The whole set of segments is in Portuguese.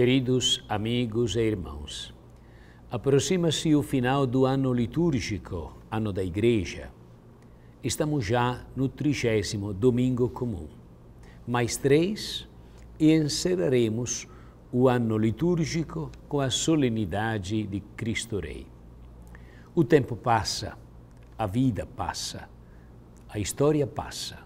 Queridos amigos e irmãos, aproxima-se o final do ano litúrgico, ano da Igreja. Estamos já no trigésimo domingo comum. Mais três e encerraremos o ano litúrgico com a solenidade de Cristo Rei. O tempo passa, a vida passa, a história passa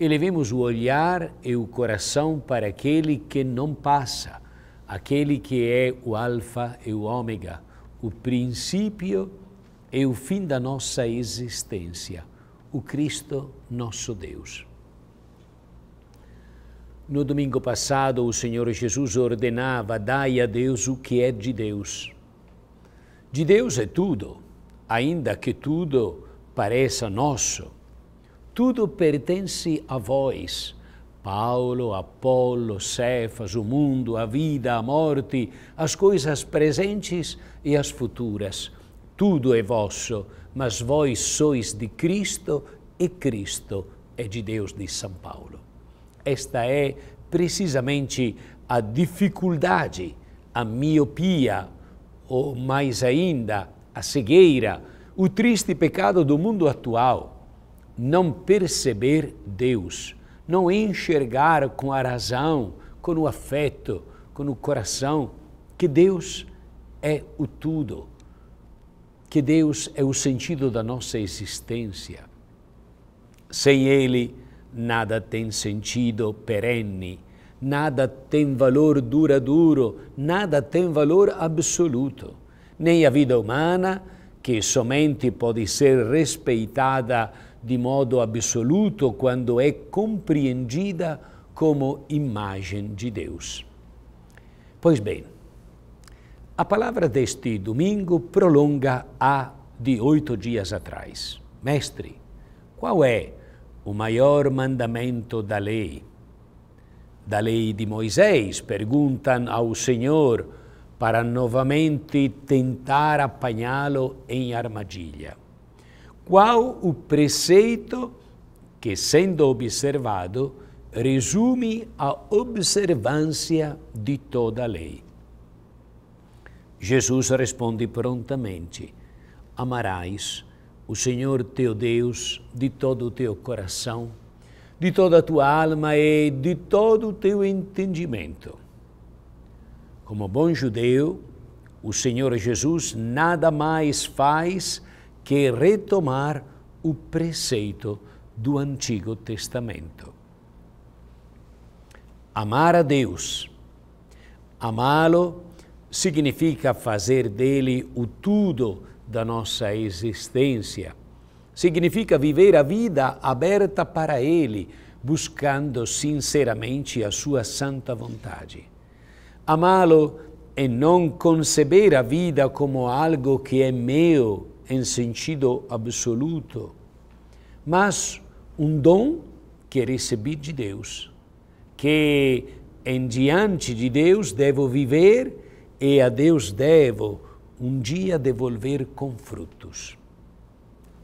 Elevemos o olhar e o coração para aquele que não passa, aquele que é o Alfa e o Ômega, o princípio e o fim da nossa existência, o Cristo nosso Deus. No domingo passado, o Senhor Jesus ordenava: dai a Deus o que é de Deus. De Deus é tudo, ainda que tudo pareça nosso tudo pertence a vós. Paulo, Apolo, Cefas, o mundo, a vida, a morte, as coisas presentes e as futuras. Tudo é vosso, mas vós sois de Cristo e Cristo é de Deus, de São Paulo. Esta é precisamente a dificuldade, a miopia, ou mais ainda, a cegueira, o triste pecado do mundo atual não perceber Deus, não enxergar com a razão, com o afeto, com o coração, que Deus é o tudo, que Deus é o sentido da nossa existência. Sem Ele, nada tem sentido perene, nada tem valor duradouro, nada tem valor absoluto. Nem a vida humana, que somente pode ser respeitada di modo absoluto quando è compreendida como imagem de Deus. Pois bem, a palavra deste domingo prolonga a de oito dias atrás. Mestre, qual é o maior mandamento da lei? Da lei de Moisés, perguntam ao Senhor para novamente tentar apanhá-lo em armadilha qual o preceito que, sendo observado, resume a observância de toda a lei. Jesus responde prontamente: Amarás o Senhor teu Deus de todo o teu coração, de toda a tua alma e de todo o teu entendimento. Como bom judeu, o Senhor Jesus nada mais faz que retomar o preceito do Antigo Testamento. Amar a Deus. Amá-lo significa fazer dele o tudo da nossa existência. Significa viver a vida aberta para ele, buscando sinceramente a sua santa vontade. Amá-lo é não conceber a vida como algo que é meu, em sentido absoluto, mas um dom que recebi de Deus, que em diante de Deus devo viver e a Deus devo um dia devolver com frutos.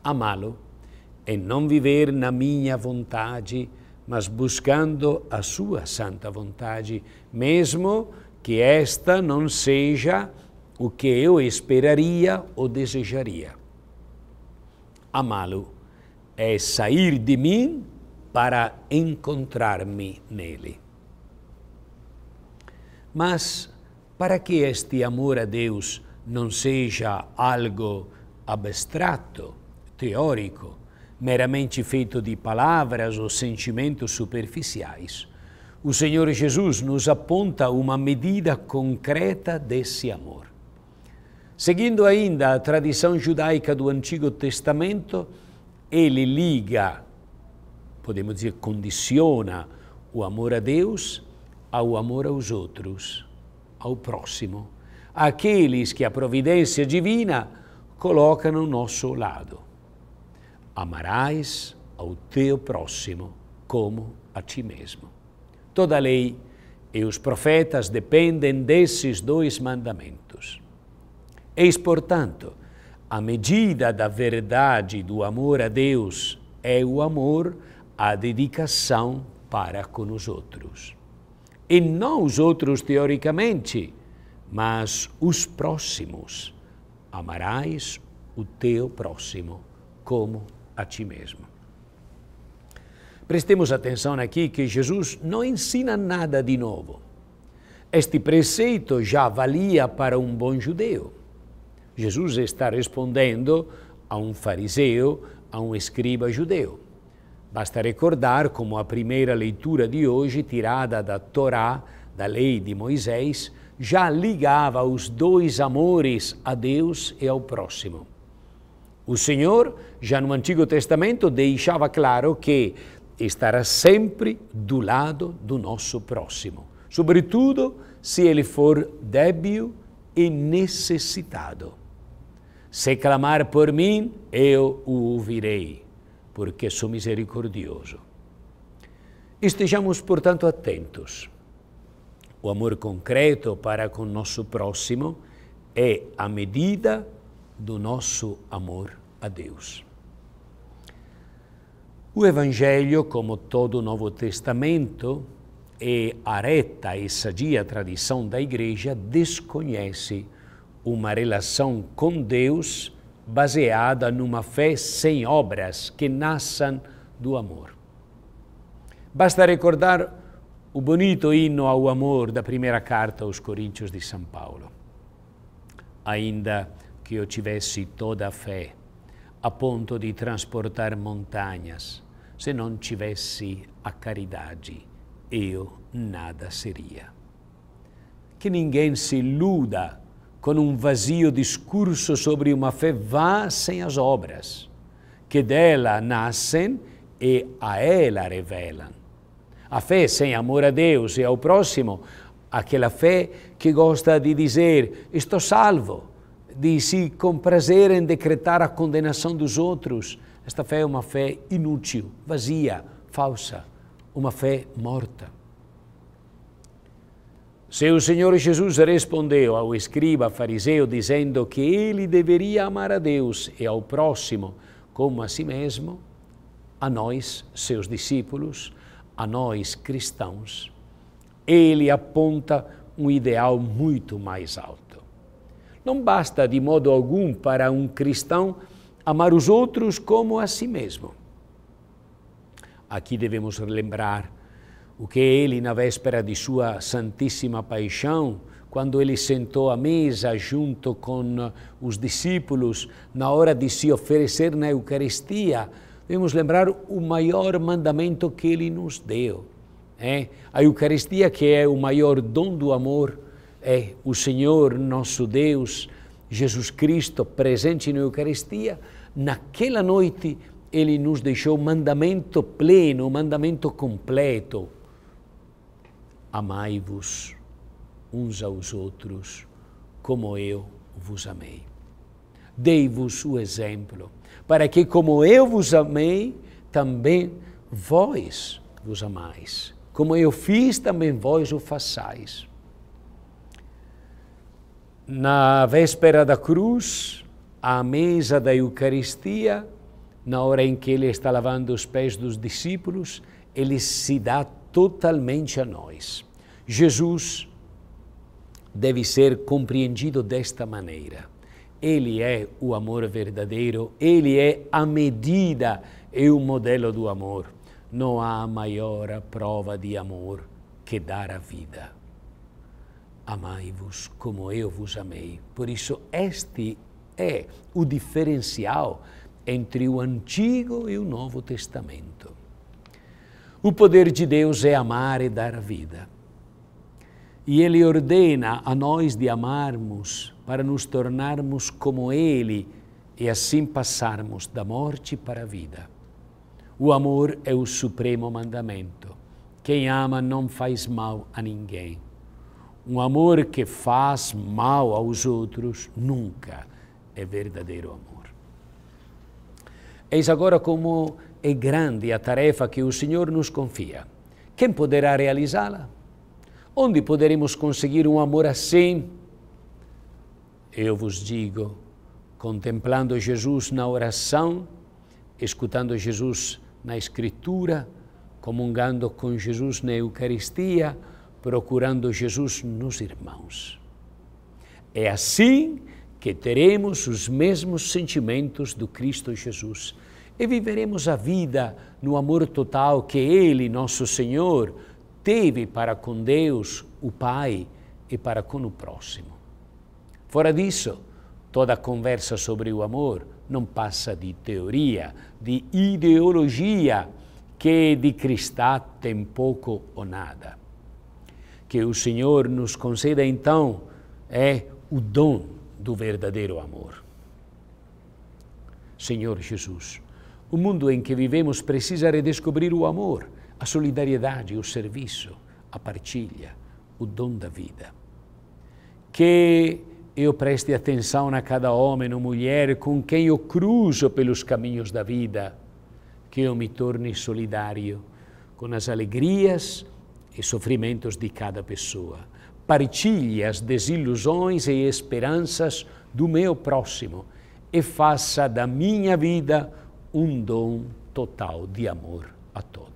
Amá-lo e não viver na minha vontade, mas buscando a sua santa vontade, mesmo que esta não seja o que eu esperaria ou desejaria. Amá-lo é sair de mim para encontrar-me nele. Mas para que este amor a Deus não seja algo abstrato, teórico, meramente feito de palavras ou sentimentos superficiais, o Senhor Jesus nos aponta uma medida concreta desse amor. Seguindo ainda a tradição judaica do Antigo Testamento, ele liga, podemos dizer, condiciona o amor a Deus ao amor aos outros, ao próximo, àqueles que a providência divina coloca no nosso lado. Amarás ao teu próximo como a ti mesmo. Toda a lei e os profetas dependem desses dois mandamentos. Eis, portanto, a medida da verdade do amor a Deus é o amor, à dedicação para com os outros. E não os outros teoricamente, mas os próximos. Amarás o teu próximo como a ti mesmo. Prestemos atenção aqui que Jesus não ensina nada de novo. Este preceito já valia para um bom judeu. Jesus está respondendo a um fariseu, a um escriba judeu. Basta recordar como a primeira leitura de hoje, tirada da Torá, da lei de Moisés, já ligava os dois amores a Deus e ao próximo. O Senhor, já no Antigo Testamento, deixava claro que estará sempre do lado do nosso próximo, sobretudo se ele for débil e necessitado. Se clamar por mim, eu o ouvirei, porque sou misericordioso. Estejamos, portanto, atentos. O amor concreto para com nosso próximo é a medida do nosso amor a Deus. O Evangelho, como todo o Novo Testamento, e é a reta e sadia tradição da Igreja desconhece uma relação com Deus baseada numa fé sem obras que nasçam do amor. Basta recordar o bonito hino ao amor da primeira carta aos Coríntios de São Paulo. Ainda que eu tivesse toda a fé, a ponto de transportar montanhas, se não tivesse a caridade, eu nada seria. Que ninguém se iluda com um vazio discurso sobre uma fé vã sem as obras, que dela nascem e a ela revelam. A fé sem amor a Deus e ao próximo, aquela fé que gosta de dizer: Estou salvo, de se prazer em decretar a condenação dos outros. Esta fé é uma fé inútil, vazia, falsa, uma fé morta. Se o Senhor Jesus respondeu ao escriba fariseu dizendo que ele deveria amar a Deus e ao próximo como a si mesmo, a nós, seus discípulos, a nós cristãos, ele aponta um ideal muito mais alto. Não basta de modo algum para um cristão amar os outros como a si mesmo. Aqui devemos lembrar o que ele, na véspera de sua Santíssima Paixão, quando ele sentou à mesa junto com uh, os discípulos, na hora de se oferecer na Eucaristia, devemos lembrar o maior mandamento que ele nos deu. É? A Eucaristia, que é o maior dom do amor, é o Senhor, nosso Deus, Jesus Cristo, presente na Eucaristia, naquela noite ele nos deixou o mandamento pleno, o mandamento completo. Amai-vos uns aos outros, como eu vos amei. Dei-vos o exemplo, para que, como eu vos amei, também vós vos amais. Como eu fiz, também vós o façais. Na véspera da cruz, à mesa da Eucaristia, na hora em que ele está lavando os pés dos discípulos, ele se dá totalmente a nós. Jesus deve ser compreendido desta maneira. Ele é o amor verdadeiro, ele é a medida e o modelo do amor. Não há maior prova de amor que dar a vida. Amai-vos como eu vos amei. Por isso, este é o diferencial entre o Antigo e o Novo Testamento. O poder de Deus é amar e dar a vida. E Ele ordena a nós de amarmos para nos tornarmos como Ele e assim passarmos da morte para a vida. O amor é o supremo mandamento. Quem ama não faz mal a ninguém. Um amor que faz mal aos outros nunca é verdadeiro amor. Eis agora como é grande a tarefa que o Senhor nos confia. Quem poderá realizá-la? Onde poderemos conseguir um amor assim? Eu vos digo, contemplando Jesus na oração, escutando Jesus na Escritura, comungando com Jesus na Eucaristia, procurando Jesus nos irmãos. É assim que teremos os mesmos sentimentos do Cristo Jesus e viveremos a vida no amor total que Ele, nosso Senhor, teve para com Deus, o Pai, e para com o próximo. Fora disso, toda conversa sobre o amor não passa de teoria, de ideologia, que de cristã tem pouco ou nada. Que o Senhor nos conceda então é o dom do verdadeiro amor. Senhor Jesus, o mundo em que vivemos precisa redescobrir o amor a solidariedade, o serviço, a partilha, o dom da vida. Que eu preste atenção a cada homem ou mulher com quem eu cruzo pelos caminhos da vida, que eu me torne solidário com as alegrias e sofrimentos de cada pessoa. Partilhe as desilusões e esperanças do meu próximo e faça da minha vida um dom total de amor a todos.